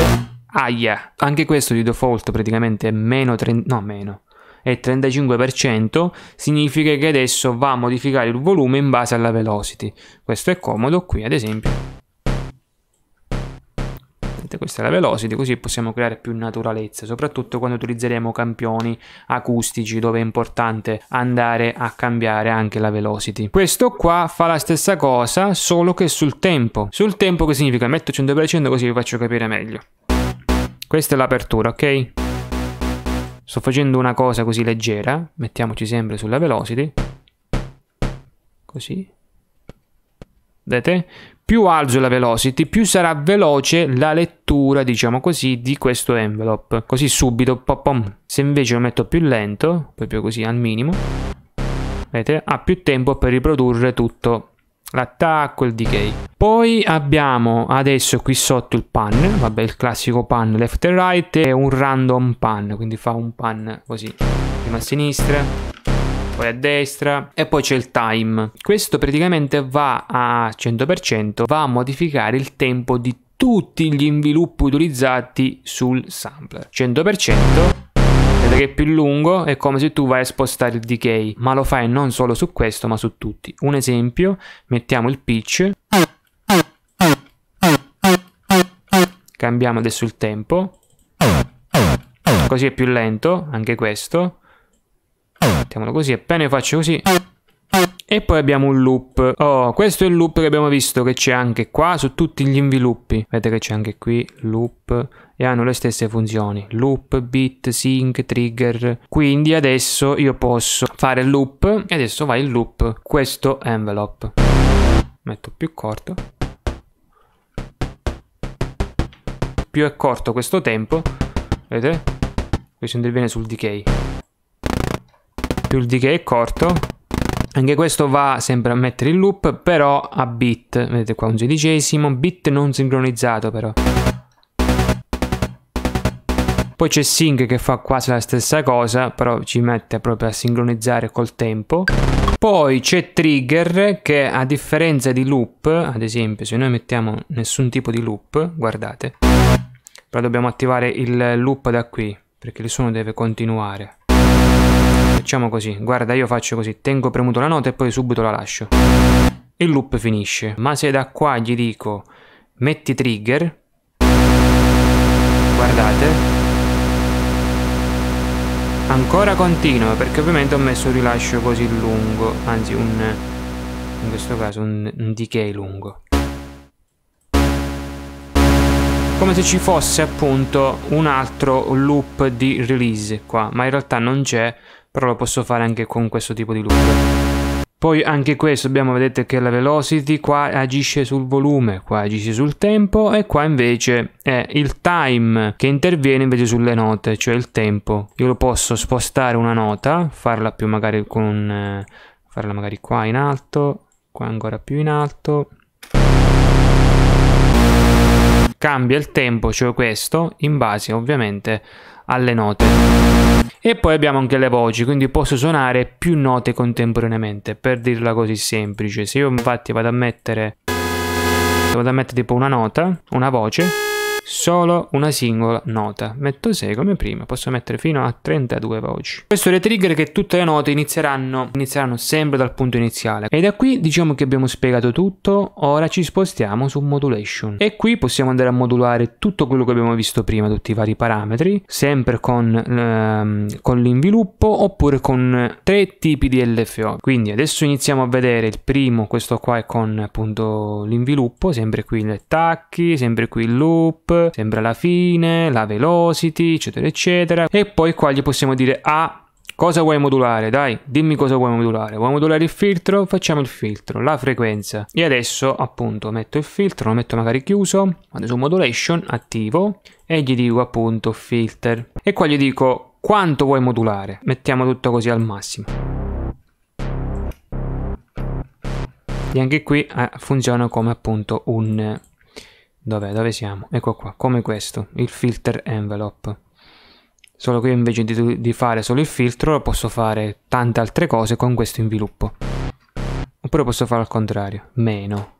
A: Aia! Anche questo di default praticamente è meno 30... no meno, è 35%, significa che adesso va a modificare il volume in base alla velocity. Questo è comodo, qui ad esempio sufficiente, questa è la velocity, così possiamo creare più naturalezza, soprattutto quando utilizzeremo campioni acustici dove è importante andare a cambiare anche la velocity. Questo qua fa la stessa cosa, solo che sul tempo. Sul tempo che significa? Metto 100% così vi faccio capire meglio. Questa è l'apertura, ok? Sto facendo una cosa così leggera, mettiamoci sempre sulla velocity, così, vedete? Più alzo la velocity, più sarà veloce la lettura, diciamo così, di questo envelope. Così subito, pom, pom. Se invece lo metto più lento, proprio così al minimo, vedete? Ha più tempo per riprodurre tutto l'attacco il decay poi abbiamo adesso qui sotto il pan vabbè il classico pan left e right e un random pan quindi fa un pan così prima a sinistra poi a destra e poi c'è il time. Questo praticamente va a 100%, va a modificare il tempo di tutti gli inviluppi utilizzati sul sampler. 100% che è più lungo è come se tu vai a spostare il decay, ma lo fai non solo su questo ma su tutti. Un esempio, mettiamo il pitch, cambiamo adesso il tempo, così è più lento anche questo, eh, mettiamolo così, appena io faccio così... E poi abbiamo un loop. Oh, questo è il loop che abbiamo visto che c'è anche qua su tutti gli inviluppi. Vedete che c'è anche qui loop e hanno le stesse funzioni. Loop, bit, sync, trigger. Quindi adesso io posso fare loop e adesso va il loop questo envelope. Metto più corto. Più è corto questo tempo, vedete? Questo interviene sul decay più il decay è corto anche questo va sempre a mettere il loop però a bit vedete qua un sedicesimo bit non sincronizzato però poi c'è sync che fa quasi la stessa cosa però ci mette proprio a sincronizzare col tempo poi c'è trigger che a differenza di loop ad esempio se noi mettiamo nessun tipo di loop guardate però dobbiamo attivare il loop da qui perché il suono deve continuare facciamo così, guarda io faccio così, tengo premuto la nota e poi subito la lascio. Il loop finisce, ma se da qua gli dico metti trigger, guardate, ancora continua perché ovviamente ho messo un rilascio così lungo, anzi un, in questo caso un, un decay lungo. come se ci fosse appunto un altro loop di release qua, ma in realtà non c'è però lo posso fare anche con questo tipo di loop. Poi anche questo abbiamo, vedete che la velocity qua agisce sul volume, qua agisce sul tempo e qua invece è il time che interviene invece sulle note, cioè il tempo. Io lo posso spostare una nota, farla più magari con... Eh, farla magari qua in alto, qua ancora più in alto. Cambia il tempo, cioè questo, in base ovviamente alle note. E poi abbiamo anche le voci, quindi posso suonare più note contemporaneamente, per dirla così semplice. Se io infatti vado a mettere vado a mettere tipo una nota, una voce solo una singola nota. Metto 6 come prima, posso mettere fino a 32 voci. Questo retrigger che tutte le note inizieranno, inizieranno sempre dal punto iniziale. E da qui diciamo che abbiamo spiegato tutto, ora ci spostiamo su modulation. E qui possiamo andare a modulare tutto quello che abbiamo visto prima, tutti i vari parametri, sempre con, ehm, con l'inviluppo oppure con tre tipi di LFO. Quindi adesso iniziamo a vedere il primo, questo qua è con appunto l'inviluppo, sempre qui gli attacchi, sempre qui il loop, sembra la fine, la velocity, eccetera, eccetera. E poi qua gli possiamo dire a ah, Cosa vuoi modulare? Dai, dimmi cosa vuoi modulare. Vuoi modulare il filtro? Facciamo il filtro, la frequenza. E adesso, appunto, metto il filtro, lo metto magari chiuso, vado su modulation, attivo, e gli dico appunto filter. E qua gli dico quanto vuoi modulare. Mettiamo tutto così al massimo. E anche qui eh, funziona come appunto un Dov'è? Dove siamo? Ecco qua, come questo, il filter envelope. Solo che io invece di, di fare solo il filtro posso fare tante altre cose con questo inviluppo. Oppure posso fare al contrario, meno.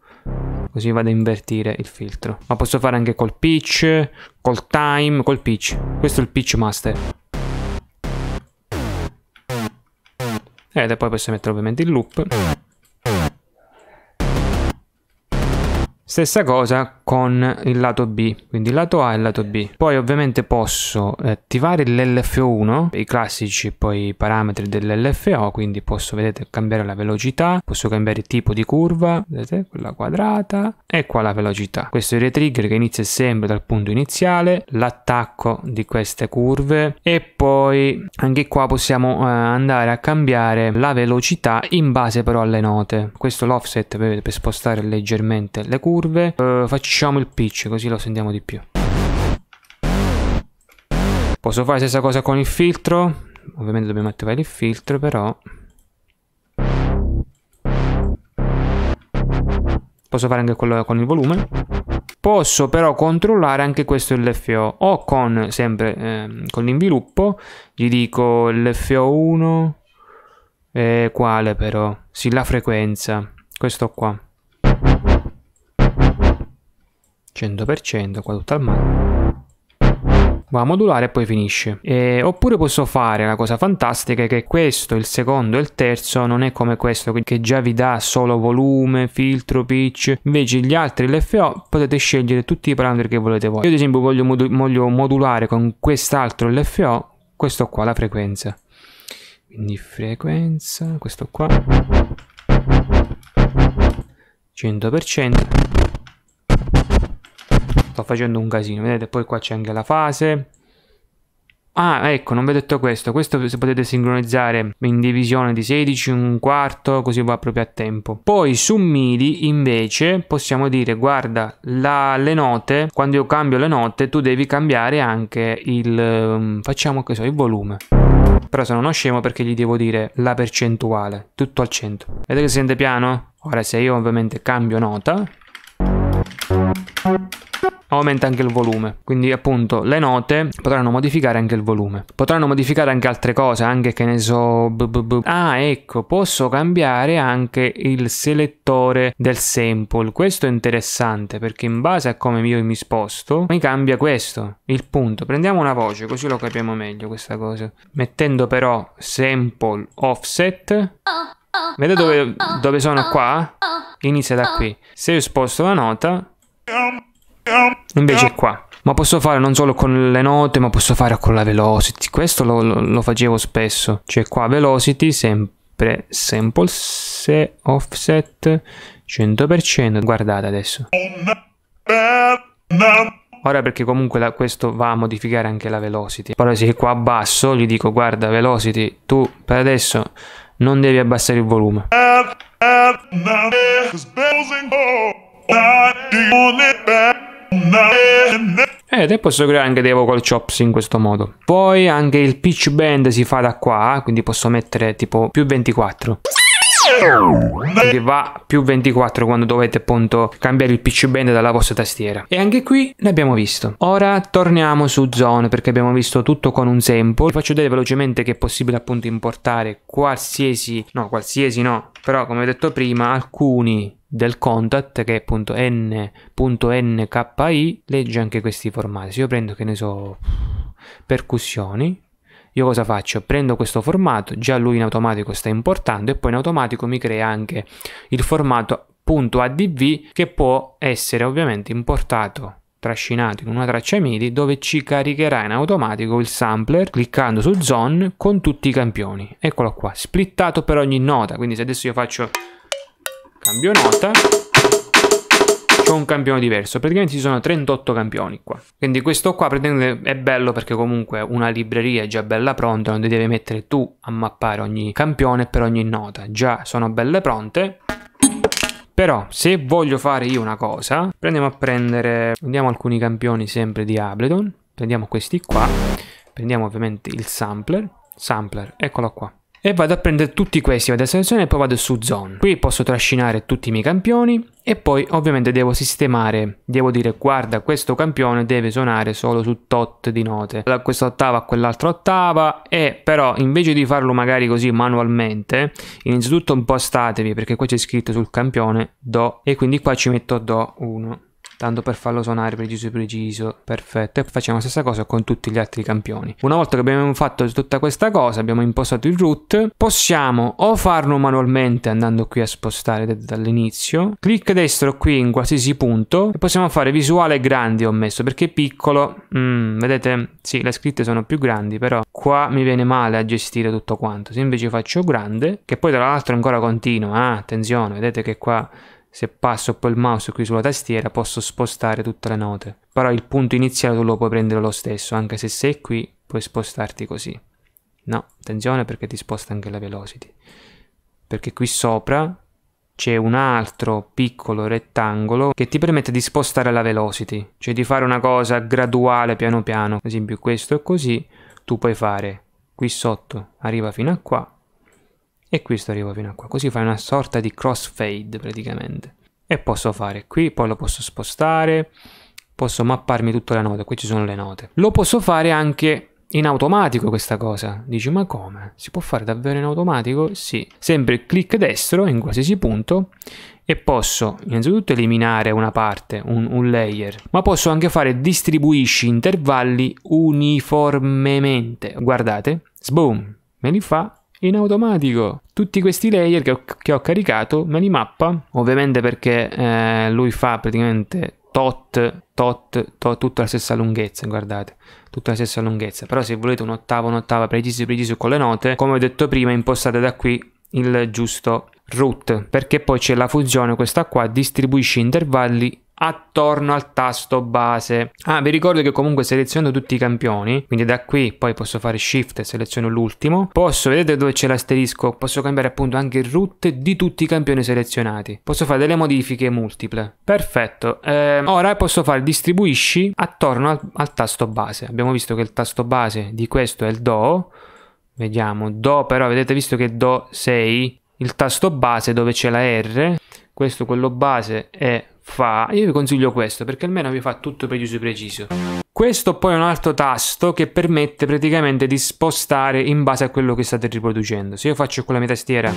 A: Così vado a invertire il filtro. Ma posso fare anche col pitch, col time, col pitch. Questo è il pitch master. Eh, ed poi posso mettere ovviamente il loop. Stessa cosa con il lato B, quindi lato A e lato B. Poi ovviamente posso attivare eh, l'LFO1, i classici poi parametri dell'LFO, quindi posso vedete, cambiare la velocità, posso cambiare il tipo di curva, vedete quella quadrata e qua la velocità. Questo è il retrigger che inizia sempre dal punto iniziale, l'attacco di queste curve e poi anche qua possiamo eh, andare a cambiare la velocità in base però alle note. Questo l'offset per spostare leggermente le curve curve. Eh, facciamo il pitch così lo sentiamo di più. Posso fare la stessa cosa con il filtro. Ovviamente dobbiamo attivare il filtro però. Posso fare anche quello con il volume. Posso però controllare anche questo LFO o con sempre eh, con l'inviluppo gli dico LFO1 eh, quale però? Sì, la frequenza. Questo qua. 100%, qua tutto al mare. Va a modulare e poi finisce. E, oppure posso fare la cosa fantastica che questo, il secondo e il terzo non è come questo che già vi dà solo volume, filtro, pitch. Invece gli altri, l'FO, potete scegliere tutti i parametri che volete voi. Io ad esempio voglio, modu voglio modulare con quest'altro l'FO, questo qua, la frequenza. Quindi frequenza, questo qua. 100% sto facendo un casino, vedete, poi qua c'è anche la fase. Ah, ecco, non vi ho detto questo, questo se potete sincronizzare in divisione di 16, un quarto, così va proprio a tempo. Poi su MIDI invece possiamo dire, guarda, la, le note, quando io cambio le note, tu devi cambiare anche il, mm, facciamo che so, il volume. Però sono uno scemo perché gli devo dire la percentuale, tutto al 100. Vedete che si sente piano? Ora se io ovviamente cambio nota aumenta anche il volume. Quindi appunto le note potranno modificare anche il volume. Potranno modificare anche altre cose, anche che ne so... Ah ecco, posso cambiare anche il selettore del sample. Questo è interessante perché in base a come io mi sposto mi cambia questo, il punto. Prendiamo una voce così lo capiamo meglio questa cosa. Mettendo però sample offset... Vede dove, dove sono qua? Inizia da qui. Se io sposto la nota... Invece qua. Ma posso fare non solo con le note, ma posso fare con la velocity. Questo lo, lo, lo facevo spesso. Cioè qua velocity, sempre sample, se offset 100%. Guardate adesso. Ora perché comunque la, questo va a modificare anche la velocity. Però se qua basso gli dico guarda velocity, tu per adesso non devi abbassare il volume. Ed eh, è possibile creare anche dei vocal chops in questo modo. Poi anche il pitch band si fa da qua, quindi posso mettere tipo più 24 che va più 24 quando dovete appunto cambiare il pitch band dalla vostra tastiera e anche qui ne abbiamo visto ora torniamo su zone perché abbiamo visto tutto con un sample vi faccio vedere velocemente che è possibile appunto importare qualsiasi no qualsiasi no però come ho detto prima alcuni del contact che è appunto n.nki legge anche questi formati se io prendo che ne so percussioni io cosa faccio? Prendo questo formato, già lui in automatico sta importando e poi in automatico mi crea anche il formato .adv che può essere ovviamente importato trascinato in una traccia MIDI dove ci caricherà in automatico il sampler cliccando su zone con tutti i campioni. Eccolo qua, splittato per ogni nota, quindi se adesso io faccio cambio nota con un campione diverso. Praticamente ci sono 38 campioni qua. Quindi questo qua è bello perché comunque una libreria è già bella pronta, non ti devi mettere tu a mappare ogni campione per ogni nota. Già sono belle pronte. Però se voglio fare io una cosa, prendiamo a prendere, prendiamo alcuni campioni sempre di Ableton, prendiamo questi qua, prendiamo ovviamente il sampler, sampler, eccolo qua e vado a prendere tutti questi, vado a selezionare e poi vado su zone. Qui posso trascinare tutti i miei campioni e poi ovviamente devo sistemare, devo dire guarda questo campione deve suonare solo su tot di note, da questa ottava a quell'altra ottava e però invece di farlo magari così manualmente, innanzitutto impostatevi perché qua c'è scritto sul campione do e quindi qua ci metto do 1 tanto per farlo suonare preciso preciso, perfetto. E facciamo la stessa cosa con tutti gli altri campioni. Una volta che abbiamo fatto tutta questa cosa, abbiamo impostato il root, possiamo o farlo manualmente andando qui a spostare dall'inizio, clic destro qui in qualsiasi punto e possiamo fare visuale grande ho messo perché piccolo, mm, vedete, sì, le scritte sono più grandi, però qua mi viene male a gestire tutto quanto. Se invece faccio grande, che poi tra l'altro ancora continua, ah, attenzione, vedete che qua se passo poi il mouse qui sulla tastiera posso spostare tutte le note, però il punto iniziale tu lo puoi prendere lo stesso, anche se sei qui puoi spostarti così. No, attenzione perché ti sposta anche la velocity, perché qui sopra c'è un altro piccolo rettangolo che ti permette di spostare la velocity, cioè di fare una cosa graduale piano piano, ad esempio questo è così, tu puoi fare qui sotto, arriva fino a qua, e questo arriva fino a qua. Così fai una sorta di crossfade praticamente. E posso fare qui, poi lo posso spostare, posso mapparmi tutta la nota, qui ci sono le note. Lo posso fare anche in automatico questa cosa. Dici ma come? Si può fare davvero in automatico? Sì. Sempre clic destro in qualsiasi punto e posso innanzitutto eliminare una parte, un, un, layer, ma posso anche fare distribuisci intervalli uniformemente. Guardate, sboom, me li fa in automatico tutti questi layer che ho, che ho caricato me li mappa ovviamente perché eh, lui fa praticamente tot, tot, tot, tutta la stessa lunghezza, guardate, tutta la stessa lunghezza. Però se volete un'ottava, un'ottava preciso, preciso con le note, come ho detto prima, impostate da qui il giusto root, perché poi c'è la funzione questa qua, distribuisce intervalli attorno al tasto base. Ah, vi ricordo che comunque seleziono tutti i campioni, quindi da qui poi posso fare shift e seleziono l'ultimo. Posso, vedete dove c'è l'asterisco, posso cambiare appunto anche il root di tutti i campioni selezionati. Posso fare delle modifiche multiple. Perfetto, eh, ora posso fare distribuisci attorno al, al tasto base. Abbiamo visto che il tasto base di questo è il do, vediamo, do però vedete visto che do 6, il tasto base dove c'è la R, questo quello base è fa, io vi consiglio questo perché almeno vi fa tutto preciso preciso. Questo poi è un altro tasto che permette praticamente di spostare in base a quello che state riproducendo. Se io faccio con la mia tastiera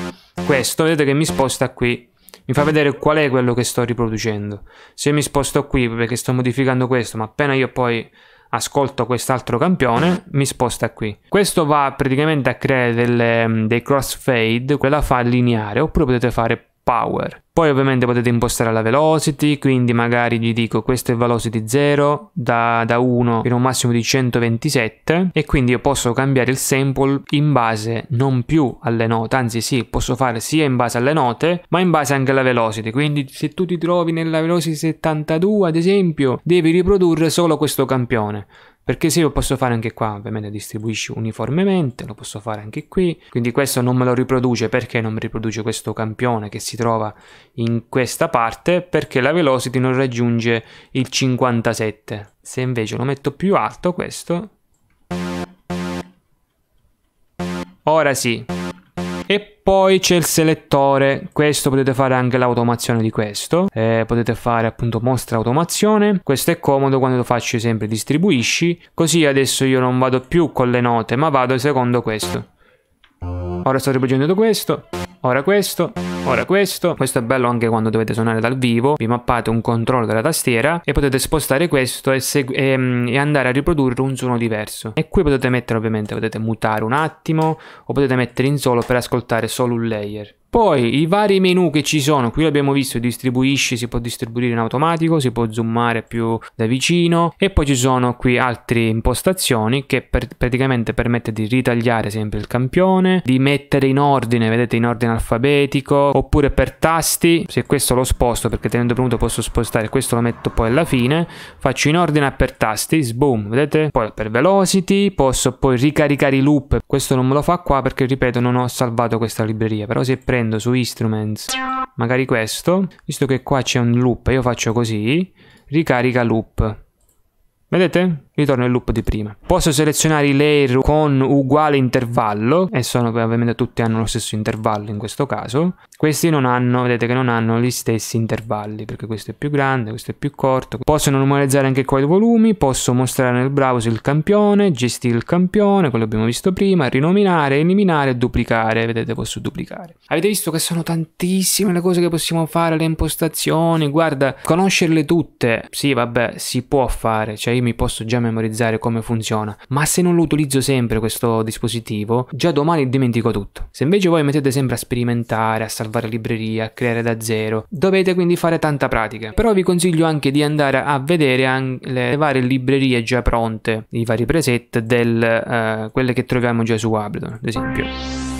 A: questo, vedete che mi sposta qui. Mi fa vedere qual è quello che sto riproducendo. Se mi sposto qui perché sto modificando questo, ma appena io poi ascolto quest'altro campione, mi sposta qui. Questo va praticamente a creare delle, mm, dei crossfade, quella fa lineare, oppure potete fare power. Poi ovviamente potete impostare la velocity, quindi magari gli dico questo è velocity 0 da, da 1 fino a un massimo di 127 e quindi io posso cambiare il sample in base non più alle note, anzi sì, posso fare sia in base alle note ma in base anche alla velocity, quindi se tu ti trovi nella velocity 72 ad esempio devi riprodurre solo questo campione. Perché sì, lo posso fare anche qua, ovviamente distribuisci uniformemente, lo posso fare anche qui. Quindi questo non me lo riproduce, perché non mi riproduce questo campione che si trova in questa parte? Perché la velocity non raggiunge il 57. Se invece lo metto più alto questo... Ora sì e poi c'è il selettore questo potete fare anche l'automazione di questo eh, potete fare appunto mostra automazione questo è comodo quando lo faccio sempre distribuisci così adesso io non vado più con le note ma vado secondo questo ora sto riproducendo questo ora questo Ora questo, questo è bello anche quando dovete suonare dal vivo, vi mappate un controllo della tastiera e potete spostare questo e, e, mm, e andare a riprodurre un suono diverso. E qui potete mettere ovviamente, potete mutare un attimo o potete mettere in solo per ascoltare solo un layer. Poi i vari menu che ci sono, qui l'abbiamo visto, distribuisci, si può distribuire in automatico, si può zoomare più da vicino e poi ci sono qui altre impostazioni che per, praticamente permette di ritagliare sempre il campione, di mettere in ordine, vedete in ordine alfabetico, oppure per tasti, se questo lo sposto perché tenendo premuto posso spostare, questo lo metto poi alla fine, faccio in ordine per tasti, boom, vedete? Poi per velocity, posso poi ricaricare i loop, questo non me lo fa qua perché ripeto non ho salvato questa libreria, però se prendo prendo su instruments magari questo, visto che qua c'è un loop, io faccio così, ricarica loop. Vedete? ritorno al loop di prima. Posso selezionare i layer con uguale intervallo e sono ovviamente tutti hanno lo stesso intervallo in questo caso. Questi non hanno, vedete che non hanno gli stessi intervalli perché questo è più grande, questo è più corto. Posso normalizzare anche qua i volumi, posso mostrare nel browser il campione, gestire il campione, quello abbiamo visto prima, rinominare, eliminare, duplicare, vedete posso duplicare. Avete visto che sono tantissime le cose che possiamo fare, le impostazioni, guarda, conoscerle tutte, sì vabbè si può fare, cioè io mi posso già memorizzare memorizzare come funziona, ma se non lo utilizzo sempre questo dispositivo, già domani dimentico tutto. Se invece voi mettete sempre a sperimentare, a salvare librerie, a creare da zero, dovete quindi fare tanta pratica. Però vi consiglio anche di andare a vedere le varie librerie già pronte, i vari preset del uh, quelle che troviamo già su Ableton, ad esempio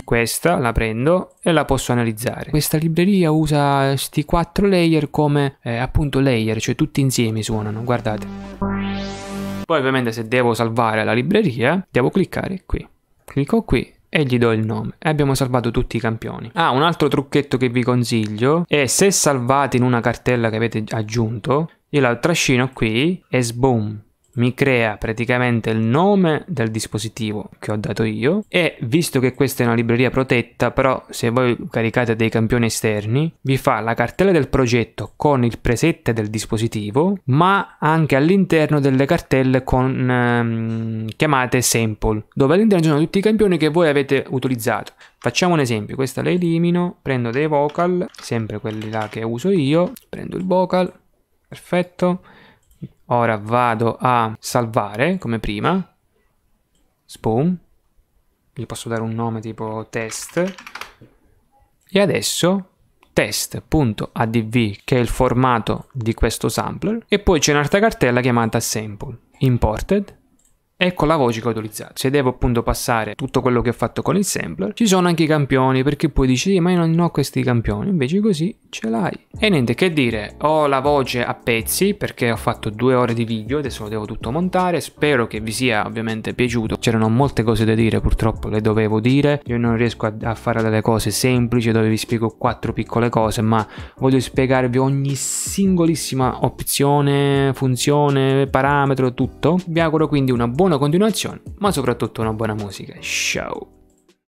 A: questa la prendo e la posso analizzare. Questa libreria usa questi quattro layer come eh, appunto layer, cioè tutti insieme suonano, guardate. Poi ovviamente se devo salvare la libreria, devo cliccare qui. Clicco qui e gli do il nome e abbiamo salvato tutti i campioni. Ah, un altro trucchetto che vi consiglio è se salvate in una cartella che avete aggiunto, io la trascino qui e sboom, mi crea praticamente il nome del dispositivo che ho dato io e visto che questa è una libreria protetta però se voi caricate dei campioni esterni vi fa la cartella del progetto con il preset del dispositivo ma anche all'interno delle cartelle con ehm, chiamate sample dove all'interno ci sono tutti i campioni che voi avete utilizzato Facciamo un esempio, questa la elimino, prendo dei vocal, sempre quelli là che uso io, prendo il vocal, perfetto, Ora vado a salvare come prima. Spoon. Gli posso dare un nome tipo test. E adesso test.adv che è il formato di questo sampler e poi c'è un'altra cartella chiamata sample imported e con la voce che ho utilizzato. Se devo appunto passare tutto quello che ho fatto con il sampler, ci sono anche i campioni perché poi dici ma io non ho questi campioni, invece così ce l'hai. E niente che dire, ho la voce a pezzi perché ho fatto due ore di video, adesso lo devo tutto montare, spero che vi sia ovviamente piaciuto, c'erano molte cose da dire purtroppo le dovevo dire, io non riesco a, a fare delle cose semplici dove vi spiego quattro piccole cose ma voglio spiegarvi ogni singolissima opzione, funzione, parametro, tutto. Vi auguro quindi una buona una continuazione, ma soprattutto una buona musica. Ciao!